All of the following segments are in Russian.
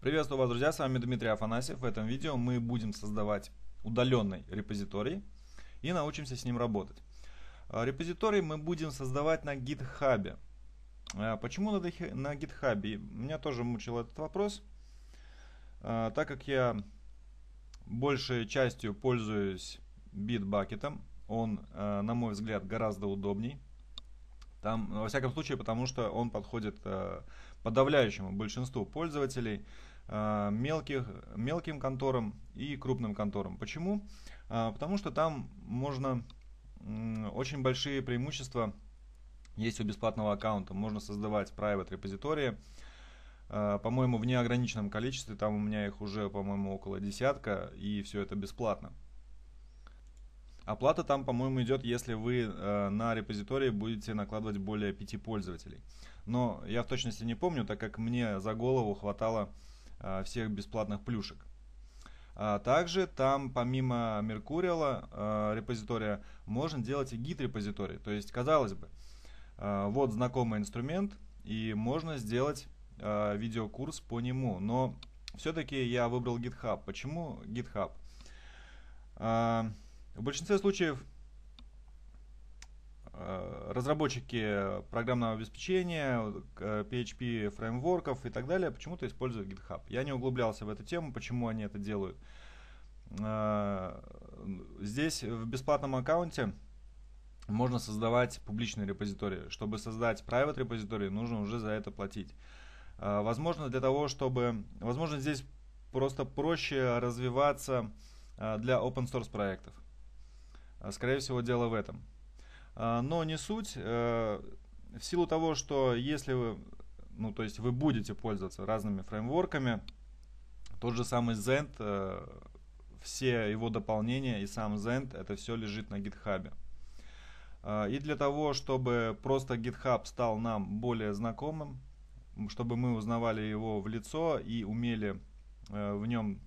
Приветствую вас, друзья, с вами Дмитрий Афанасьев. В этом видео мы будем создавать удаленный репозиторий и научимся с ним работать. А, репозиторий мы будем создавать на GitHub. А, почему на GitHub? Меня тоже мучил этот вопрос, а, так как я большей частью пользуюсь Bitbucket, он, на мой взгляд, гораздо удобней там, ну, во всяком случае, потому что он подходит э, подавляющему большинству пользователей, э, мелких, мелким конторам и крупным конторам. Почему? Э, потому что там можно э, очень большие преимущества есть у бесплатного аккаунта. Можно создавать private репозитории, э, по-моему, в неограниченном количестве. Там у меня их уже, по-моему, около десятка, и все это бесплатно. Оплата там, по-моему, идет, если вы э, на репозитории будете накладывать более пяти пользователей. Но я в точности не помню, так как мне за голову хватало э, всех бесплатных плюшек. А также там, помимо Меркуриала э, репозитория, можно делать и Git репозиторий. То есть, казалось бы, э, вот знакомый инструмент, и можно сделать э, видеокурс по нему. Но все-таки я выбрал GitHub. Почему GitHub? Э, в большинстве случаев э, разработчики программного обеспечения, PHP э, фреймворков и так далее почему-то используют GitHub. Я не углублялся в эту тему, почему они это делают. Э, здесь в бесплатном аккаунте можно создавать публичные репозитории. Чтобы создать private репозитории, нужно уже за это платить. Возможно, для того, чтобы... Возможно, здесь просто проще развиваться для open source проектов. А, скорее всего, дело в этом. А, но не суть. Э, в силу того, что если вы, ну, то есть вы будете пользоваться разными фреймворками, тот же самый Zend, э, все его дополнения и сам Zend, это все лежит на GitHub. А, и для того, чтобы просто GitHub стал нам более знакомым, чтобы мы узнавали его в лицо и умели э, в нем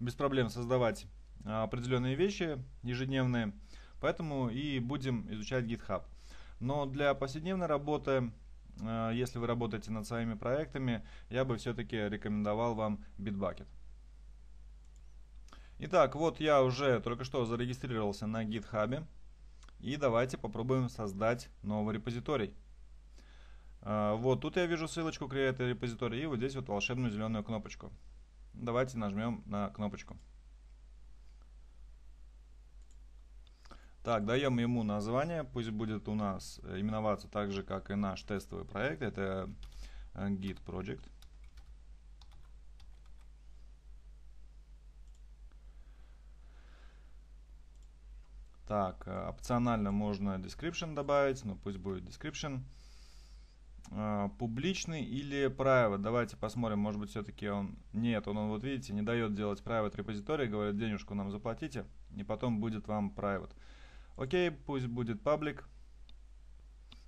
без проблем создавать а, определенные вещи ежедневные, поэтому и будем изучать GitHub. Но для повседневной работы, а, если вы работаете над своими проектами, я бы все-таки рекомендовал вам Bitbucket. Итак, вот я уже только что зарегистрировался на GitHub. И давайте попробуем создать новый репозиторий. А, вот тут я вижу ссылочку Create Repository и вот здесь вот волшебную зеленую кнопочку. Давайте нажмем на кнопочку. Так, даем ему название, пусть будет у нас э, именоваться так же, как и наш тестовый проект. Это э, Git Project. Так, э, опционально можно description добавить, но пусть будет description. Публичный или private? Давайте посмотрим, может быть все-таки он... Нет, он, он, вот видите, не дает делать private репозиторий, говорит, денежку нам заплатите, и потом будет вам private. Окей, пусть будет паблик.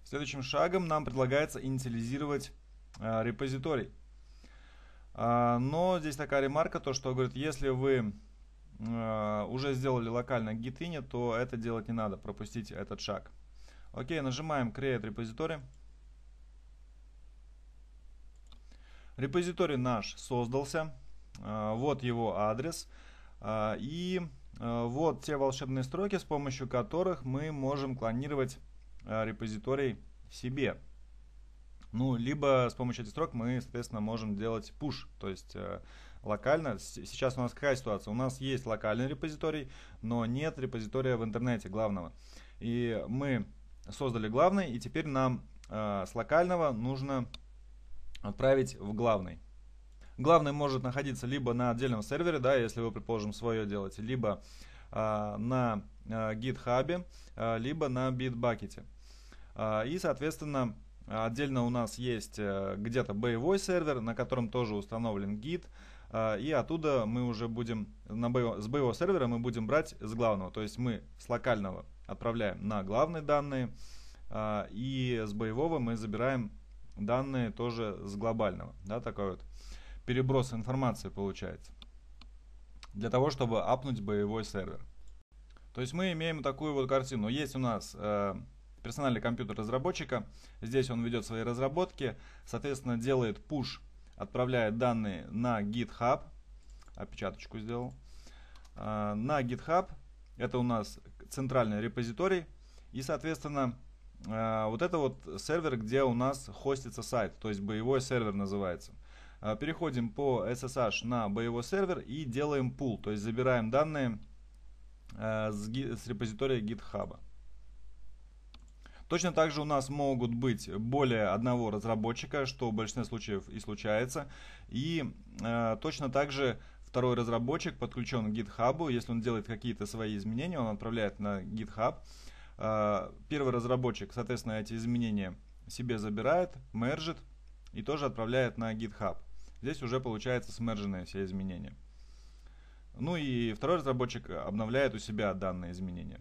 Следующим шагом нам предлагается инициализировать э, репозиторий. Э, но здесь такая ремарка, то что говорит, если вы э, уже сделали локально гитыни, то это делать не надо, пропустить этот шаг. Окей, нажимаем Create Repository. Репозиторий наш создался. Вот его адрес. И Э, вот те волшебные строки, с помощью которых мы можем клонировать э, репозиторий себе. Ну, либо с помощью этих строк мы, соответственно, можем делать push, то есть э, локально. Сейчас у нас какая ситуация? У нас есть локальный репозиторий, но нет репозитория в интернете главного. И мы создали главный, и теперь нам с локального нужно отправить в главный. Главный может находиться либо на отдельном сервере, да, если вы, предположим, свое делаете, либо э, на э, GitHub, э, либо на Bitbucket. Э, и, соответственно, отдельно у нас есть э, где-то боевой сервер, на котором тоже установлен Git, и оттуда мы уже будем, на боев... с боевого сервера мы будем брать с главного, то есть мы с локального отправляем на главные данные, и с боевого мы забираем данные тоже с глобального, да, такой вот переброс информации получается. Для того, чтобы апнуть боевой сервер. То есть мы имеем такую вот картину. Есть у нас э, персональный компьютер разработчика. Здесь он ведет свои разработки. Соответственно, делает push, отправляет данные на GitHub. Опечаточку сделал. Э, на GitHub. Это у нас центральный репозиторий. И, соответственно, э, вот это вот сервер, где у нас хостится сайт. То есть боевой сервер называется. А, переходим по SSH на боевой сервер и делаем пул, то есть забираем данные э, с, с репозитория GitHub. Точно так же у нас могут быть более одного разработчика, что в большинстве случаев и случается. И э, точно так же второй разработчик подключен к GitHub. Если он делает какие-то свои изменения, он отправляет на GitHub. Э, первый разработчик, соответственно, эти изменения себе забирает, мержит и тоже отправляет на GitHub. Здесь уже получается смерженные все изменения. Ну и второй разработчик обновляет у себя данные изменения.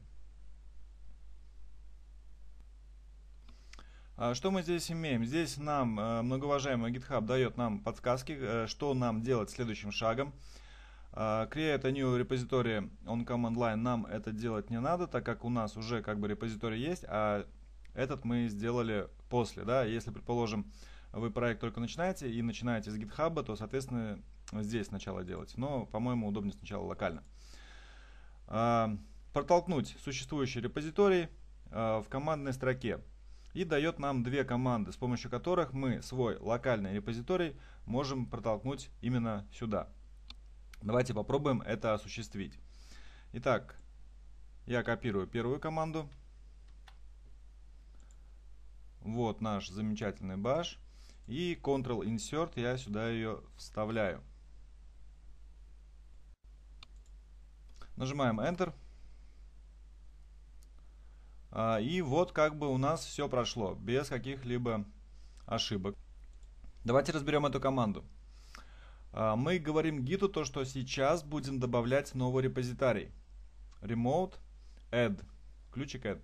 А что мы здесь имеем? Здесь нам э, многоуважаемый GitHub дает нам подсказки, э, что нам делать следующим шагом. А, create a new repository on command line нам это делать не надо, так как у нас уже как бы репозиторий есть, а этот мы сделали после. Да? Если, предположим, вы проект только начинаете и начинаете с GitHub, то, соответственно, здесь сначала делать. Но, по-моему, удобнее сначала локально. А, протолкнуть существующий репозиторий а, в командной строке и дает нам две команды, с помощью которых мы свой локальный репозиторий можем протолкнуть именно сюда. Давайте попробуем это осуществить. Итак, я копирую первую команду. Вот наш замечательный баш. И Ctrl Insert я сюда ее вставляю. Нажимаем Enter. А, и вот как бы у нас все прошло, без каких-либо ошибок. Давайте разберем эту команду. А, мы говорим гиту то, что сейчас будем добавлять новый репозитарий. Remote add. Ключик add.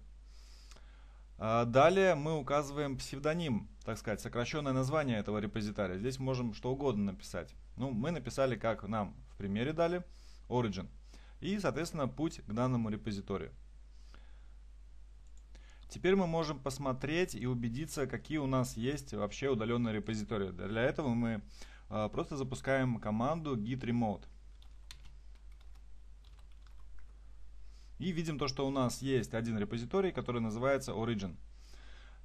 А далее мы указываем псевдоним, так сказать, сокращенное название этого репозитария. Здесь можем что угодно написать. Ну, мы написали, как нам в примере дали, origin. И, соответственно, путь к данному репозиторию. Теперь мы можем посмотреть и убедиться, какие у нас есть вообще удаленные репозитории. Для этого мы а, просто запускаем команду git remote. И видим то, что у нас есть один репозиторий, который называется origin.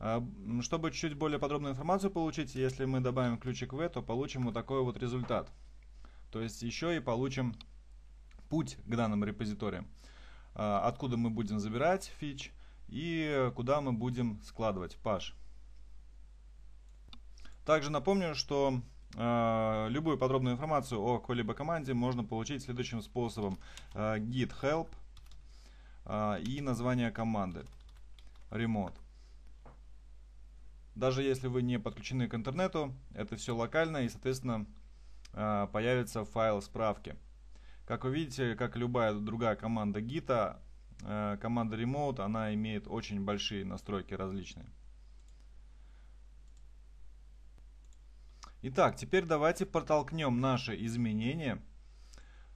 А, чтобы чуть более подробную информацию получить, если мы добавим ключик v, то получим вот такой вот результат. То есть еще и получим путь к данным репозиториям, а, откуда мы будем забирать фич и куда мы будем складывать паш. Также напомню, что а, любую подробную информацию о какой-либо команде можно получить следующим способом. git help а, и название команды remote. Даже если вы не подключены к интернету, это все локально и, соответственно, а, появится файл справки. Как вы видите, как любая другая команда гита, команда remote, она имеет очень большие настройки различные. Итак, теперь давайте протолкнем наши изменения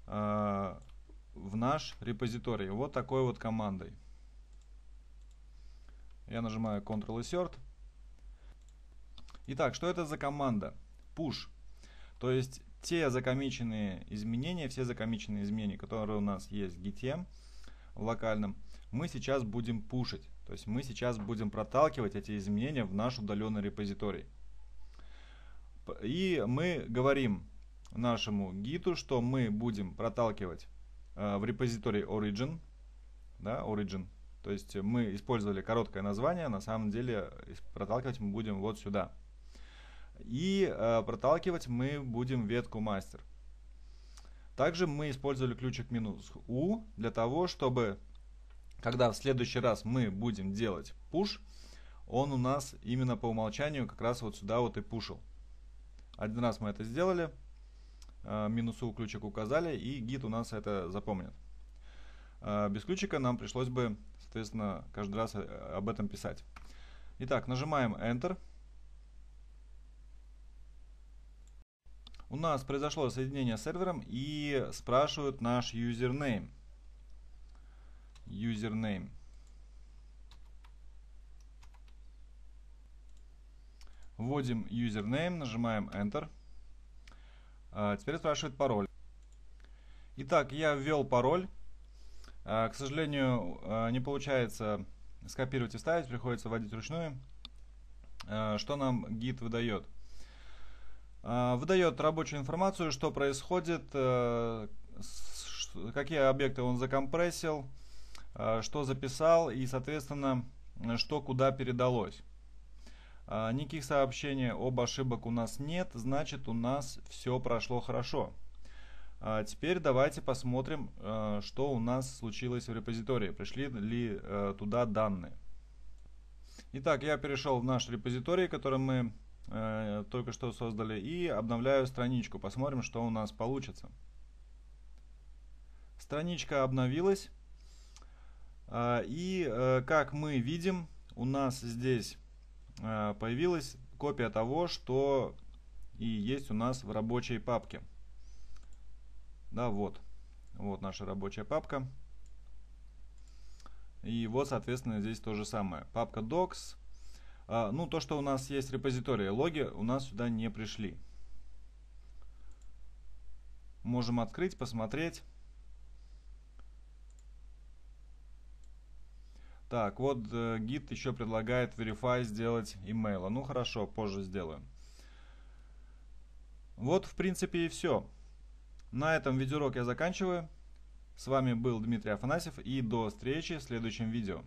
а, в наш репозиторий вот такой вот командой. Я нажимаю Ctrl Insert. Итак, что это за команда? Push. То есть те закомиченные изменения, все закомиченные изменения, которые у нас есть в в локальном, мы сейчас будем пушить. То есть мы сейчас будем проталкивать эти изменения в наш удаленный репозиторий. И мы говорим нашему гиту, что мы будем проталкивать Э, в репозитории origin, да, origin. То есть мы использовали короткое название, на самом деле проталкивать мы будем вот сюда. И э, проталкивать мы будем ветку мастер. Также мы использовали ключик минус u для того, чтобы, когда в следующий раз мы будем делать push, он у нас именно по умолчанию как раз вот сюда вот и пушил. Один раз мы это сделали, Э, минусу ключик указали, и гид у нас это запомнит. Э, без ключика нам пришлось бы, соответственно, каждый раз э, об этом писать. Итак, нажимаем Enter. У нас произошло соединение с сервером и спрашивают наш username. Username. Вводим username, нажимаем Enter. А, теперь спрашивает пароль. Итак, я ввел пароль. А, к сожалению, а, не получается скопировать и вставить, приходится вводить вручную. Что нам гид выдает? Выдает рабочую информацию, что происходит, какие объекты он закомпрессил, что записал и, соответственно, что куда передалось. А, никаких сообщений об ошибок у нас нет, значит у нас все прошло хорошо. А, теперь давайте посмотрим, а, что у нас случилось в репозитории, пришли ли туда данные. Итак, я перешел в наш репозиторий, который мы только что создали, и обновляю страничку. Посмотрим, что у нас получится. Страничка обновилась. И э, как мы видим, у нас здесь Э, появилась копия того, что и есть у нас в рабочей папке. Да, вот. Вот наша рабочая папка. И вот, соответственно, здесь то же самое. Папка docs. А, ну, то, что у нас есть репозитории, логи у нас сюда не пришли. Можем открыть, посмотреть. Так, вот э, гид еще предлагает verify сделать имейла. Ну хорошо, позже сделаем. Вот, в принципе, и все. На этом видеоурок я заканчиваю. С вами был Дмитрий Афанасьев и до встречи в следующем видео.